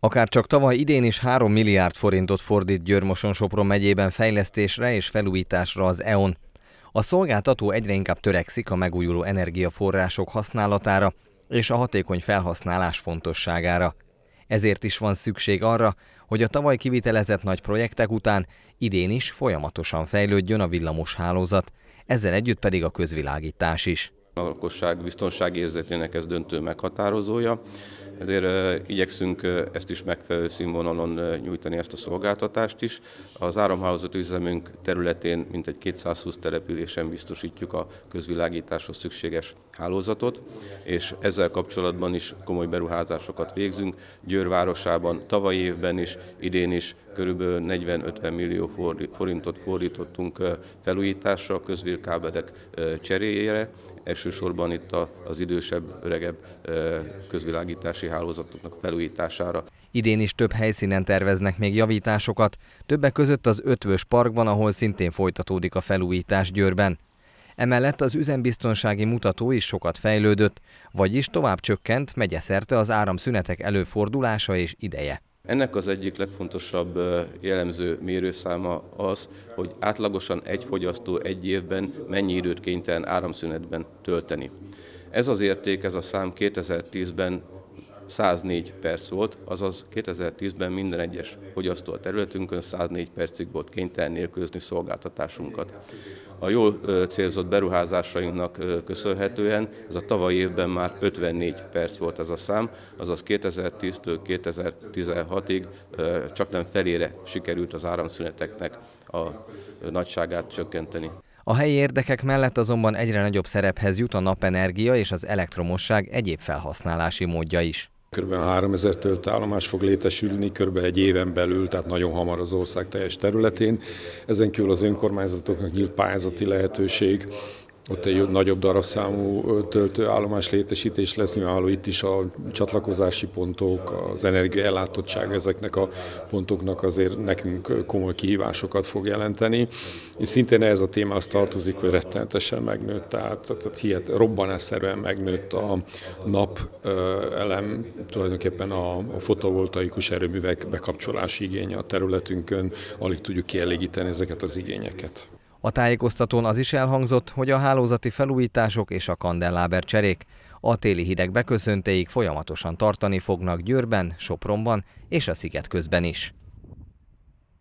Akár csak tavaly idén is 3 milliárd forintot fordít Györmoson sopron megyében fejlesztésre és felújításra az EON. A szolgáltató egyre inkább törekszik a megújuló energiaforrások használatára és a hatékony felhasználás fontosságára. Ezért is van szükség arra, hogy a tavaly kivitelezett nagy projektek után idén is folyamatosan fejlődjön a villamos hálózat, ezzel együtt pedig a közvilágítás is. A lakosság biztonságérzetének ez döntő meghatározója ezért igyekszünk ezt is megfelelő színvonalon nyújtani ezt a szolgáltatást is. Az áramhálózat üzemünk területén mintegy 220 településen biztosítjuk a közvilágításhoz szükséges hálózatot, és ezzel kapcsolatban is komoly beruházásokat végzünk. Győr városában Tavaly évben is, idén is körülbelül 40-50 millió forintot fordítottunk felújításra, közvilkábedek cseréjére, elsősorban itt az idősebb, öregebb közvilágítási hálózatoknak felújítására. Idén is több helyszínen terveznek még javításokat, többek között az Ötvös Parkban, ahol szintén folytatódik a felújítás Győrben. Emellett az üzembiztonsági mutató is sokat fejlődött, vagyis tovább csökkent megyeszerte az áramszünetek előfordulása és ideje. Ennek az egyik legfontosabb jellemző mérőszáma az, hogy átlagosan egy fogyasztó egy évben mennyi időt kénytelen áramszünetben tölteni. Ez az érték, ez a szám 2010-ben 104 perc volt, azaz 2010-ben minden egyes fogyasztó a területünkön 104 percig volt kénytelen nélkülözni szolgáltatásunkat. A jól célzott beruházásainknak köszönhetően ez a tavalyi évben már 54 perc volt ez a szám, azaz 2010-től 2016-ig csak nem felére sikerült az áramszüneteknek a nagyságát csökkenteni. A helyi érdekek mellett azonban egyre nagyobb szerephez jut a napenergia és az elektromosság egyéb felhasználási módja is. Kb. 3000 töltállomás fog létesülni kb. egy éven belül, tehát nagyon hamar az ország teljes területén. Ezen kívül az önkormányzatoknak nyílt pályázati lehetőség, ott egy nagyobb darabszámú töltőállomás létesítés lesz, nyilvánvaló itt is a csatlakozási pontok, az energiaellátottság ezeknek a pontoknak azért nekünk komoly kihívásokat fog jelenteni. És szintén ez a az tartozik, hogy rettenetesen megnőtt, tehát, tehát hihet, robbanásszerűen megnőtt a nap elem, tulajdonképpen a, a fotovoltaikus erőművek bekapcsolási igénye a területünkön, alig tudjuk kielégíteni ezeket az igényeket. A tájékoztatón az is elhangzott, hogy a hálózati felújítások és a kandelláber cserék a téli hideg beköszöntéig folyamatosan tartani fognak Győrben, Sopronban és a sziget közben is.